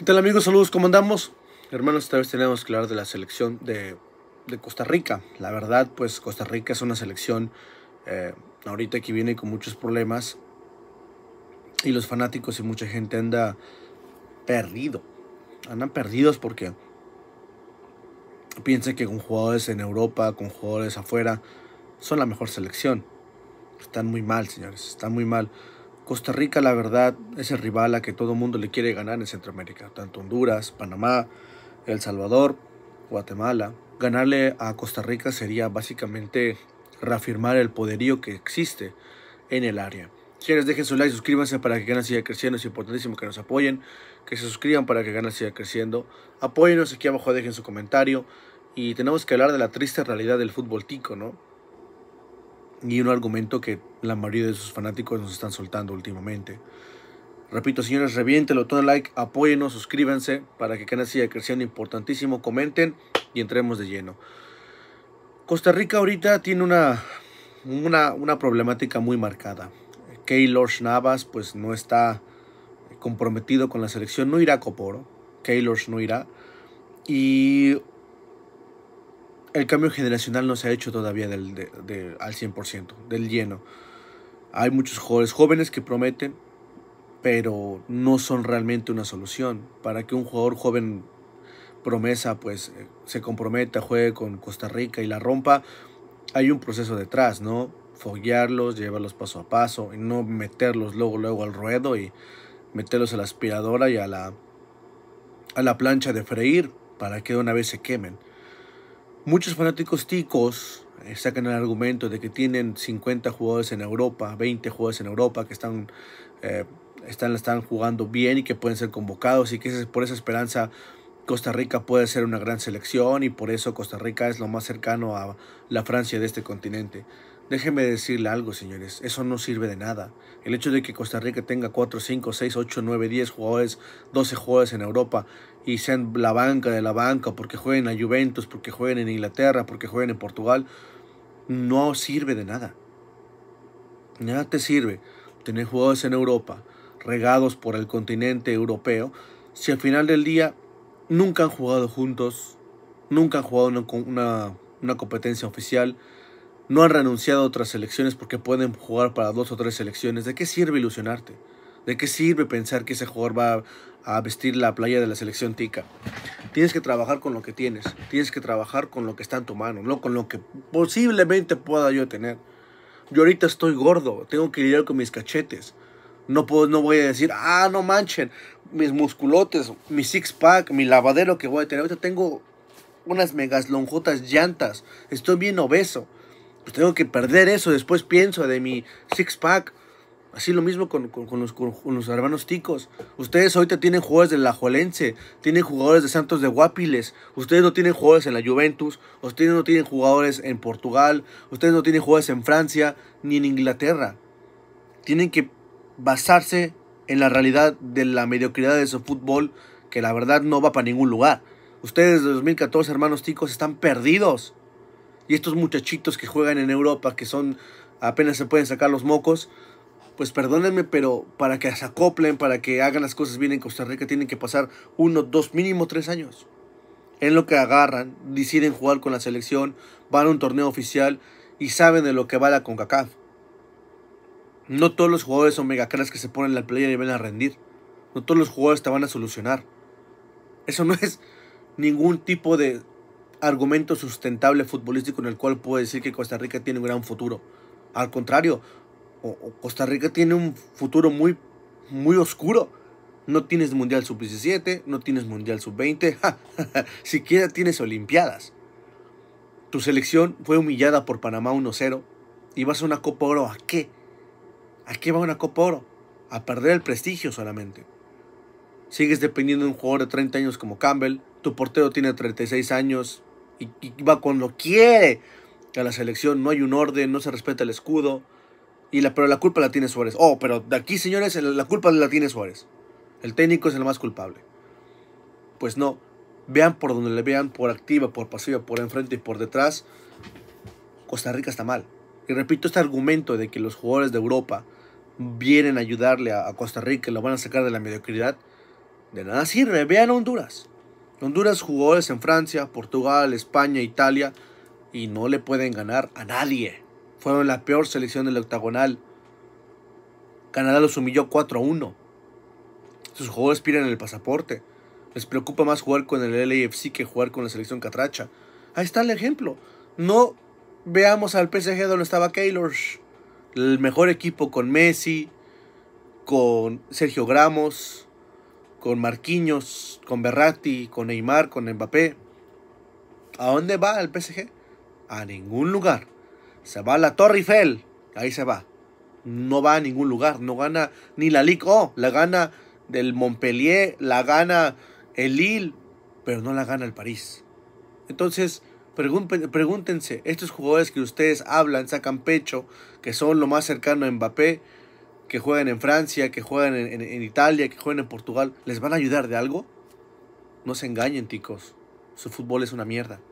¿Qué tal amigos? Saludos, ¿cómo andamos? Hermanos, esta vez tenemos que hablar de la selección de, Costa Rica. La verdad, pues Costa Rica es una selección eh, ahorita que viene con muchos problemas y los fanáticos y mucha gente anda perdido. Andan perdidos porque piensan que con jugadores en Europa, con jugadores afuera, son la mejor selección. Están muy mal, señores, están muy mal. Costa Rica, la verdad, es el rival a que todo mundo le quiere ganar en Centroamérica, tanto Honduras, Panamá, El Salvador, Guatemala. Ganarle a Costa Rica sería básicamente reafirmar el poderío que existe en el área. Quienes dejen su like, suscríbanse para que Gana siga creciendo. Es importantísimo que nos apoyen, que se suscriban para que Gana siga creciendo. Apóyenos aquí abajo, dejen su comentario. Y tenemos que hablar de la triste realidad del fútbol tico, ¿no? y un argumento que la mayoría de sus fanáticos nos están soltando últimamente. Repito, señores, reviéntelo, todo like, apóyennos, suscríbanse para que Canal siga creciendo importantísimo, comenten y entremos de lleno. Costa Rica ahorita tiene una, una, problemática muy marcada. Keylor Navas pues no está comprometido con la selección, no irá a Coporo, Keylor no irá. Y el cambio generacional no se ha hecho todavía del, al 100%, del lleno. Hay muchos jugadores jóvenes que prometen, pero no son realmente una solución. Para que un jugador joven promesa pues eh, se comprometa, juegue con Costa Rica y la rompa, hay un proceso detrás, ¿no? Foguearlos, llevarlos paso a paso y no meterlos luego, luego al ruedo y meterlos a la aspiradora y a la, a la plancha de freír para que de una vez se quemen. Muchos fanáticos ticos eh, sacan el argumento de que tienen 50 jugadores en Europa, 20 jugadores en Europa que están, eh, están, están jugando bien y que pueden ser convocados y que por esa esperanza Costa Rica puede ser una gran selección y por eso Costa Rica es lo más cercano a la Francia de este continente. Déjenme decirle algo, señores, eso no sirve de nada. El hecho de que Costa Rica tenga 4, 5, 6, 8, 9, 10 jugadores, 12 jugadores en Europa y sean la banca de la banca, porque jueguen a Juventus, porque jueguen en Inglaterra, porque jueguen en Portugal, no sirve de nada. Nada te sirve tener jugadores en Europa, regados por el continente europeo, si al final del día nunca han jugado juntos, nunca han jugado con una, una competencia oficial, no han renunciado a otras selecciones porque pueden jugar para dos o tres selecciones, ¿de qué sirve ilusionarte? ¿De qué sirve pensar que ese jugador va a vestir la playa de la selección tica? Tienes que trabajar con lo que tienes, tienes que trabajar con lo que está en tu mano, no con lo que posiblemente pueda yo tener. Yo ahorita estoy gordo, tengo que lidiar con mis cachetes. No, puedo, no voy a decir, ah, no manchen, mis musculotes, mi six-pack, mi lavadero que voy a tener. Ahorita tengo unas megas lonjotas llantas, estoy bien obeso. Pues tengo que perder eso, después pienso de mi six-pack Así lo mismo con, los, hermanos ticos. Ustedes ahorita tienen jugadores la Juelense... tienen jugadores de Santos de Guapiles, ustedes no tienen jugadores en la Juventus, ustedes no tienen jugadores en Portugal, ustedes no tienen jugadores en Francia ni en Inglaterra. Tienen que basarse en la realidad de la mediocridad de su fútbol, que la verdad no va para ningún lugar. Ustedes de 2014, hermanos ticos, están perdidos. Y estos muchachitos que juegan en Europa, que son apenas se pueden sacar los mocos, pues perdónenme, pero para que se acoplen, para que hagan las cosas bien en Costa Rica, tienen que pasar uno, dos, mínimo tres años. En lo que agarran, deciden jugar con la selección, van a un torneo oficial y saben de lo que va la CONCACAF. No todos los jugadores son megacras que se ponen la playa y ven a rendir. No todos los jugadores te van a solucionar. Eso no es ningún tipo de argumento sustentable futbolístico en el cual puedo decir que Costa Rica tiene un gran futuro. Al contrario, Costa Rica tiene un futuro muy, muy oscuro. No tienes Mundial Sub-17, no tienes Mundial Sub-20, siquiera tienes Olimpiadas. Tu selección fue humillada por Panamá 1-0 y vas a una Copa Oro a qué? ¿A qué va una Copa Oro? A perder el prestigio solamente. Sigues dependiendo de un jugador de 30 años como Campbell, tu portero tiene 36 años y, y va cuando quiere a la selección, no hay un orden, no se respeta el escudo, la, pero la culpa la tiene Suárez. Oh, pero de aquí, señores, la culpa la tiene Suárez. El técnico es el más culpable. Pues no. Vean por donde le vean, por activa, por pasiva, por enfrente y por detrás. Costa Rica está mal. Y repito, este argumento de que los jugadores de Europa vienen a ayudarle a, Costa Rica y lo van a sacar de la mediocridad, de nada sirve. Vean Honduras. Honduras jugadores en Francia, Portugal, España, Italia y no le pueden ganar a nadie fueron la peor selección del octagonal. Canadá los humilló 4-1. Sus jugadores piden el pasaporte. Les preocupa más jugar con el LAFC que jugar con la selección catracha. Ahí está el ejemplo. No veamos al PSG donde estaba Keylor. El mejor equipo con Messi, con Sergio Gramos, con Marquinhos, con Berratti, con Neymar, con Mbappé. ¿A dónde va el PSG? A ningún lugar. Se va a la Torre Eiffel. Ahí se va. No va a ningún lugar. No gana ni la Ligue La gana del Montpellier. La gana el Lille. Pero no la gana el París. Entonces, pregúntense. Estos jugadores que ustedes hablan, sacan pecho. Que son lo más cercano a Mbappé. Que juegan en Francia. Que juegan en, en Italia. Que juegan en Portugal. ¿Les van a ayudar de algo? No se engañen, ticos. Su fútbol es una mierda.